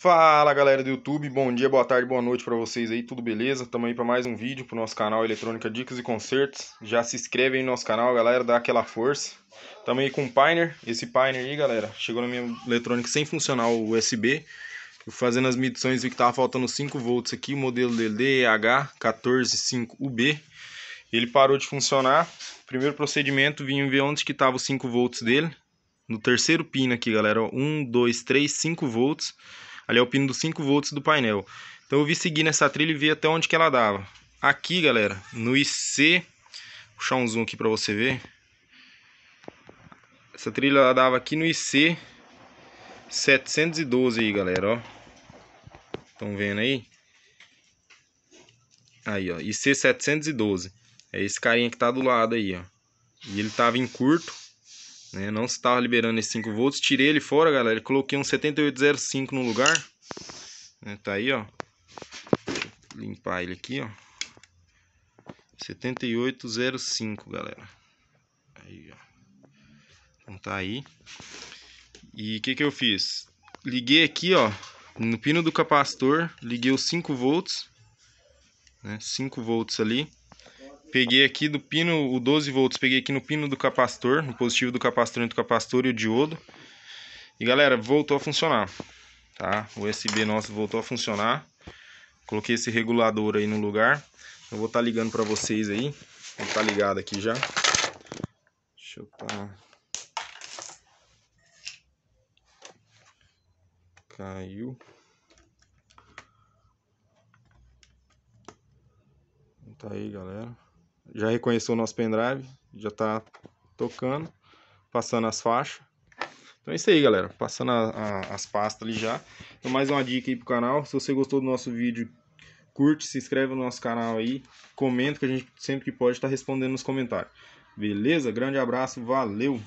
Fala galera do YouTube, bom dia, boa tarde, boa noite para vocês aí, tudo beleza? Tamo aí para mais um vídeo pro nosso canal Eletrônica Dicas e Concertos. Já se inscreve aí no nosso canal, galera, dá aquela força. Tamo aí com o Pioneer, esse Pioneer aí, galera, chegou na minha eletrônica sem funcionar o USB. Eu fazendo as medições vi que tava faltando 5 volts aqui, o modelo dele DH145UB. Ele parou de funcionar. Primeiro procedimento, vim ver onde que tava os 5 volts dele. No terceiro pino aqui, galera, 1, 2, 3, 5 volts. Ali é o pino dos 5 volts do painel. Então eu vi seguir nessa trilha e vi até onde que ela dava. Aqui, galera, no IC, vou puxar um zoom aqui para você ver. Essa trilha ela dava aqui no IC 712 aí, galera, ó. Estão vendo aí? Aí, ó, IC 712. É esse carinha que tá do lado aí, ó. E ele tava em curto, né? Não estava liberando esses 5 volts. Tirei ele fora, galera. Coloquei um 7805 no lugar. Né? Tá aí, ó. Vou limpar ele aqui, ó. 7805, galera. Aí, ó. Então tá aí. E o que que eu fiz? Liguei aqui, ó. No pino do capacitor, liguei os 5 volts. Né? 5 volts ali. Peguei aqui do pino, o 12 volts, peguei aqui no pino do capacitor, no positivo do capacitor entre o capacitor e o diodo. E galera, voltou a funcionar, tá? O USB nosso voltou a funcionar. Coloquei esse regulador aí no lugar. Eu vou estar tá ligando para vocês aí. Vou tá ligado aqui já. Deixa eu tá... Caiu. Tá aí, galera já reconheceu o nosso pendrive, já está tocando, passando as faixas. Então é isso aí, galera. Passando a, a, as pastas ali já. Então mais uma dica aí pro canal. Se você gostou do nosso vídeo, curte, se inscreve no nosso canal aí, comenta que a gente sempre que pode está respondendo nos comentários. Beleza? Grande abraço, valeu!